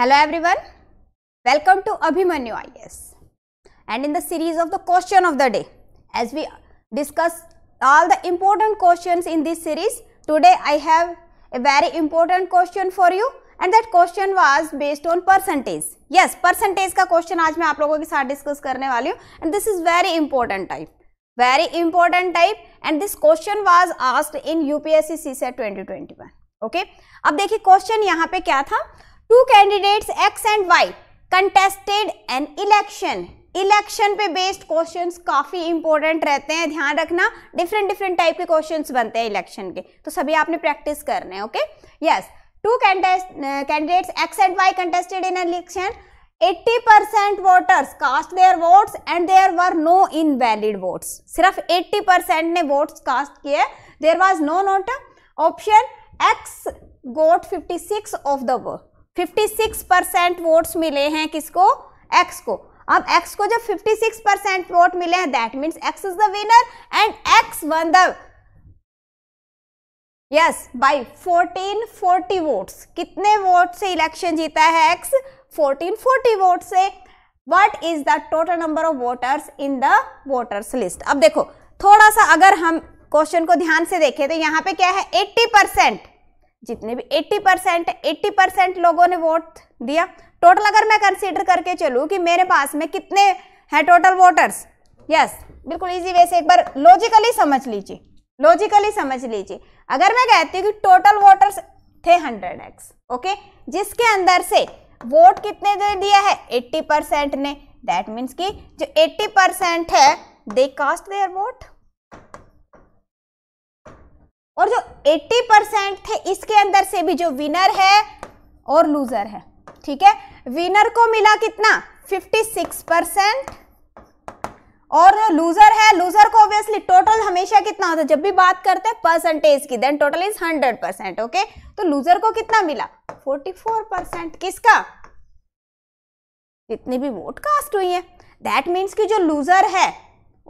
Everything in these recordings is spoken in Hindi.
Hello everyone, welcome to Abhimanyu IS and in the series of the question of the day as we discuss all the important questions in this series today I have a very important question for you and that question was based on percentage. Yes, percentage का question आज मैं आप लोगों के साथ discuss करने वाली हूँ and this is very important type, very important type and this question was asked in UPSC CSET 2021. Okay okay? अब देखिए क्वेश्चन यहाँ पे क्या था two candidates X and Y contested an election election पे बेस्ड क्वेश्चंस काफ़ी इंपॉर्टेंट रहते हैं ध्यान रखना डिफरेंट डिफरेंट टाइप के क्वेश्चंस बनते हैं इलेक्शन के तो सभी आपने प्रैक्टिस करने हैं okay yes two candidates X and Y contested in election 80% percent voters cast their votes and there were no invalid votes सिर्फ 80% ने वोट्स कास्ट किए there was no NOTA option X got 56 of the vote 56 percent votes मिले हैं किसको एक्स को अब एक्स को जब 56 परसेंट वोट मिले हैं that means X is the winner and X won the yes by 1440 votes कितने वोट से इलेक्शन जीता है एक्स 1440 वोट से what is the total number of voters in the voters list अब देखो थोड़ा सा अगर हम क्वेश्चन को ध्यान से देखें तो यहाँ पे क्या है 80 परसेंट जितने भी 80 परसेंट एट्टी परसेंट लोगों ने वोट दिया टोटल अगर मैं कंसीडर करके चलूँ कि मेरे पास में कितने हैं टोटल वोटर्स यस बिल्कुल इजी वे से एक बार लॉजिकली समझ लीजिए लॉजिकली समझ लीजिए अगर मैं कहती हूँ कि टोटल वोटर्स थे हंड्रेड एक्स ओके जिसके अंदर से वोट कितने दे दिया है एट्टी परसेंट ने दैट मीन्स कि जो एट्टी परसेंट है दे कास्ट देयर वोट और जो 80 परसेंट थे इसके अंदर से भी जो विनर है और लूजर है ठीक है विनर को मिला कितना 56 परसेंट और जो लूजर है लूजर को ऑब्वियसली टोटल हमेशा कितना होता है जब भी बात करते हैं परसेंटेज की then total is 100 percent okay तो लूजर को कितना मिला 44 परसेंट किसका जितनी भी वोट कास्ट हुई है दैट मीन्स कि जो लूजर है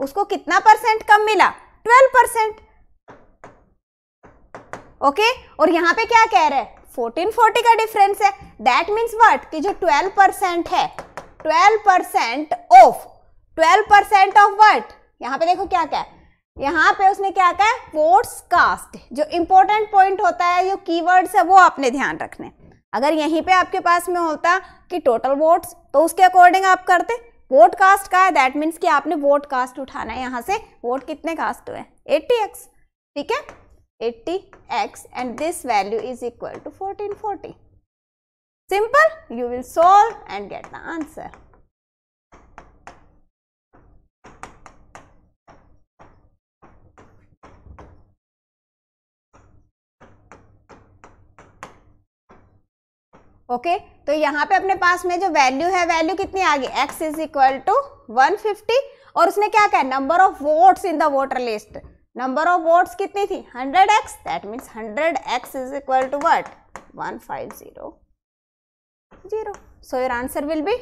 उसको कितना परसेंट कम मिला ट्वेल्व परसेंट ओके और यहाँ पे क्या कह रहे हैं फोर्टीन फोर्टी का डिफरेंस है दैट मीन्स वट कि जो ट्वेल्व परसेंट है twelve percent of twelve percent of what यहाँ पे देखो क्या क्या यहाँ पे उसने क्या कहा है वोट्स कास्ट जो इंपॉर्टेंट पॉइंट होता है जो कीवर्ड्स है वो आपने ध्यान रखने अगर यहीं पे आपके पास में होता कि टोटल वोट्स तो उसके अकॉर्डिंग आप करते वोट कास्ट का है दैट मीन्स कि आपने वोट कास्ट उठाना है यहाँ से वोट कितने कास्ट हुए एट्टी एक्स ठीक है 80x and this value is equal to 1440 simple you will solve and get the answer okay okay, तो यहां पे अपने पास में जो वैल्यू है वैल्यू कितनी आ गई X is equal to one fifty और उसने क्या कहा number of votes in the voter list number of votes कितनी थी hundred X that means hundred X is equal to what one five zero zero so your answer will be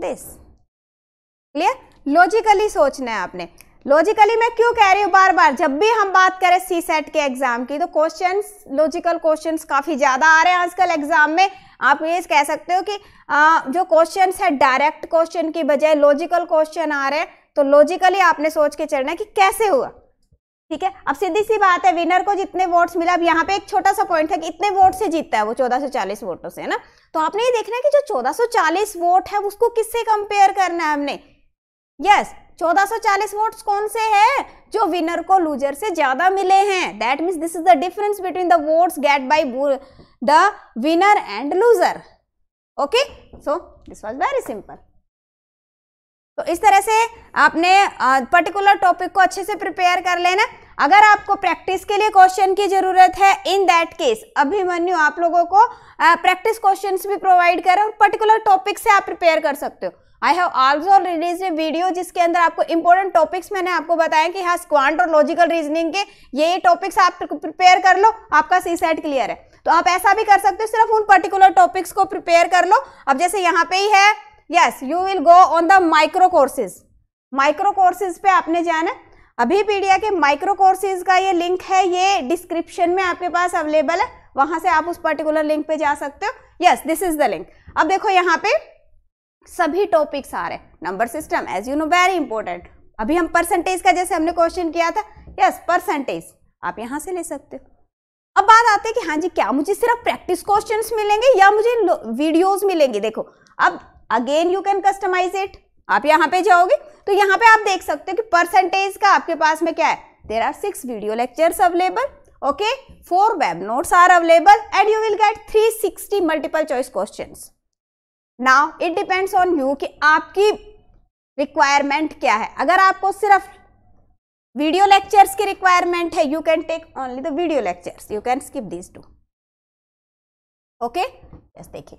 this clear logically सोचना है आपने लॉजिकली मैं क्यों कह रही हूँ बार बार जब भी हम बात करें सी सेट के एग्जाम की तो क्वेश्चंस लॉजिकल क्वेश्चंस काफी ज्यादा आ रहे हैं आजकल एग्जाम में आप ये कह सकते हो कि आ, जो क्वेश्चंस है डायरेक्ट क्वेश्चन की बजाय लॉजिकल क्वेश्चन आ रहे हैं तो लॉजिकली आपने सोच के चलना है कि कैसे हुआ ठीक है अब सीधी सी बात है विनर को जितने वोट्स मिला अब यहाँ पे एक छोटा सा पॉइंट है कि इतने वोट से जीतता है वो 1440 वोटों से है ना तो आपने ये देखना है कि जो 1440 वोट है उसको किससे कंपेयर करना है हमने यस 1440 वोट्स कौन से हैं जो विनर को लूजर से ज्यादा मिले हैं that means this is the difference between the votes get by the winner and loser okay so this was very simple तो इस तरह से आपने पर्टिकुलर टॉपिक को अच्छे से प्रिपेयर कर लेना अगर आपको प्रैक्टिस के लिए क्वेश्चन की जरूरत है इन दैट केस अभिमन्यु आप लोगों को प्रैक्टिस क्वेश्चंस भी प्रोवाइड करें और पर्टिकुलर टॉपिक से आप प्रिपेयर कर सकते हो I have also release a video जिसके अंदर आपको इंपॉर्टेंट टॉपिक्स मैंने आपको बताया कि हाँ स्क्वांट और लॉजिकल रीजनिंग के ये टॉपिक्स आप प्रिपेयर कर लो आपका सी सेट क्लियर है तो आप ऐसा भी कर सकते हो सिर्फ उन पर्टिकुलर टॉपिक्स को प्रिपेयर कर लो अब जैसे यहाँ पे ही है yes you will go on the micro courses micro courses पे आपने जाना अभी पीडिया के माइक्रो कोर्सेज का ये लिंक है ये डिस्क्रिप्शन में आपके पास अवेलेबल है वहां से आप उस पर्टिकुलर लिंक पे जा सकते हो yes this is the link अब देखो यहाँ पे सभी टॉपिक्स आ रहे number system as you know very important अभी हम परसेंटेज का जैसे हमने क्वेश्चन किया था यस परसेंटेज आप यहाँ से ले सकते हो अब बात आती है कि हाँ जी क्या मुझे सिर्फ प्रैक्टिस क्वेश्चंस मिलेंगे या मुझे वीडियोस मिलेंगे देखो अब again you can customize it आप यहाँ पे जाओगे तो यहाँ पे आप देख सकते हो कि परसेंटेज का आपके पास में क्या है there are six video lectures available okay four web notes are available and you will get 360 multiple choice questions now it depends on you कि आपकी रिक्वायरमेंट क्या है अगर आपको सिर्फ वीडियो लेक्चर्स की रिक्वायरमेंट है you can take only the video lectures you can skip these two okay yes देखिए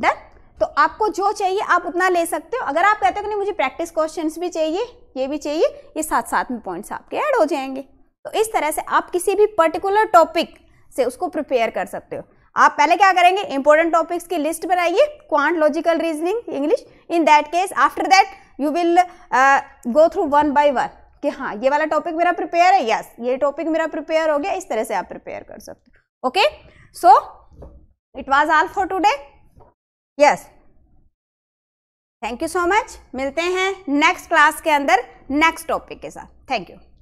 डन तो आपको जो चाहिए आप उतना ले सकते हो अगर आप कहते हो कि नहीं मुझे प्रैक्टिस क्वेश्चन भी चाहिए ये भी चाहिए ये साथ साथ में पॉइंट्स आपके ऐड हो जाएंगे तो इस तरह से आप किसी भी पर्टिकुलर टॉपिक से उसको प्रिपेयर कर सकते हो आप पहले क्या करेंगे इंपॉर्टेंट टॉपिक्स की लिस्ट बनाइए quant logical reasoning English in that case after that you will go through one by one कि हाँ ये वाला टॉपिक मेरा प्रिपेयर है यस yes, ये टॉपिक मेरा प्रिपेयर हो गया इस तरह से आप प्रिपेयर कर सकते हो okay so it was all for today yes thank you so much मिलते हैं नेक्स्ट क्लास के अंदर नेक्स्ट टॉपिक के साथ थैंक यू